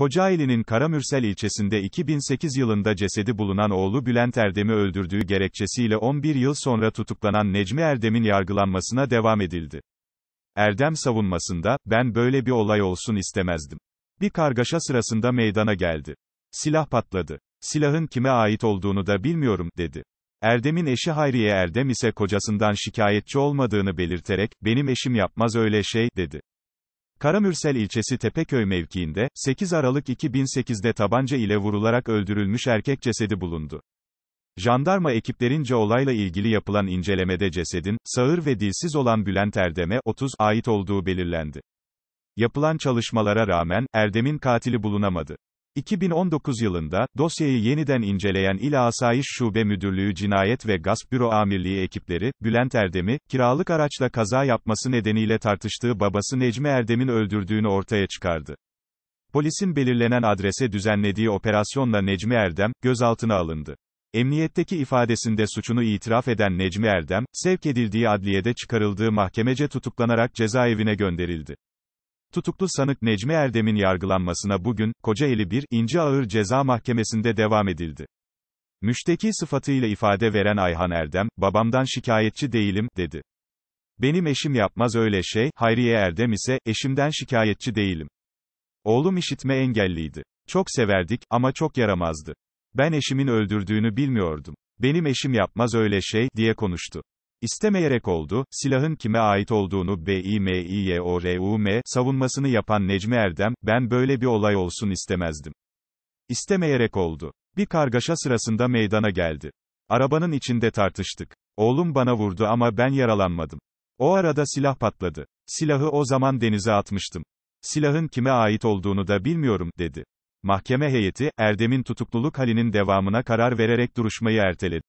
Kocaeli'nin Karamürsel ilçesinde 2008 yılında cesedi bulunan oğlu Bülent Erdem'i öldürdüğü gerekçesiyle 11 yıl sonra tutuklanan Necmi Erdem'in yargılanmasına devam edildi. Erdem savunmasında, ben böyle bir olay olsun istemezdim. Bir kargaşa sırasında meydana geldi. Silah patladı. Silahın kime ait olduğunu da bilmiyorum, dedi. Erdem'in eşi Hayriye Erdem ise kocasından şikayetçi olmadığını belirterek, benim eşim yapmaz öyle şey, dedi. Karamürsel ilçesi Tepeköy mevkiinde, 8 Aralık 2008'de tabanca ile vurularak öldürülmüş erkek cesedi bulundu. Jandarma ekiplerince olayla ilgili yapılan incelemede cesedin, sağır ve dilsiz olan Bülent Erdem'e, 30, ait olduğu belirlendi. Yapılan çalışmalara rağmen, Erdem'in katili bulunamadı. 2019 yılında, dosyayı yeniden inceleyen İl Asayiş Şube Müdürlüğü Cinayet ve Gasp Büro Amirliği ekipleri, Bülent Erdem'i, kiralık araçla kaza yapması nedeniyle tartıştığı babası Necmi Erdem'in öldürdüğünü ortaya çıkardı. Polisin belirlenen adrese düzenlediği operasyonla Necmi Erdem, gözaltına alındı. Emniyetteki ifadesinde suçunu itiraf eden Necmi Erdem, sevk edildiği adliyede çıkarıldığı mahkemece tutuklanarak cezaevine gönderildi. Tutuklu sanık Necmi Erdem'in yargılanmasına bugün, Kocaeli 1. İnci Ağır Ceza Mahkemesi'nde devam edildi. Müşteki sıfatıyla ifade veren Ayhan Erdem, babamdan şikayetçi değilim, dedi. Benim eşim yapmaz öyle şey, Hayriye Erdem ise, eşimden şikayetçi değilim. Oğlum işitme engelliydi. Çok severdik, ama çok yaramazdı. Ben eşimin öldürdüğünü bilmiyordum. Benim eşim yapmaz öyle şey, diye konuştu. İstemeyerek oldu, silahın kime ait olduğunu BİMİYORUM savunmasını yapan Necmi Erdem, ben böyle bir olay olsun istemezdim. İstemeyerek oldu. Bir kargaşa sırasında meydana geldi. Arabanın içinde tartıştık. Oğlum bana vurdu ama ben yaralanmadım. O arada silah patladı. Silahı o zaman denize atmıştım. Silahın kime ait olduğunu da bilmiyorum, dedi. Mahkeme heyeti, Erdem'in tutukluluk halinin devamına karar vererek duruşmayı erteledi.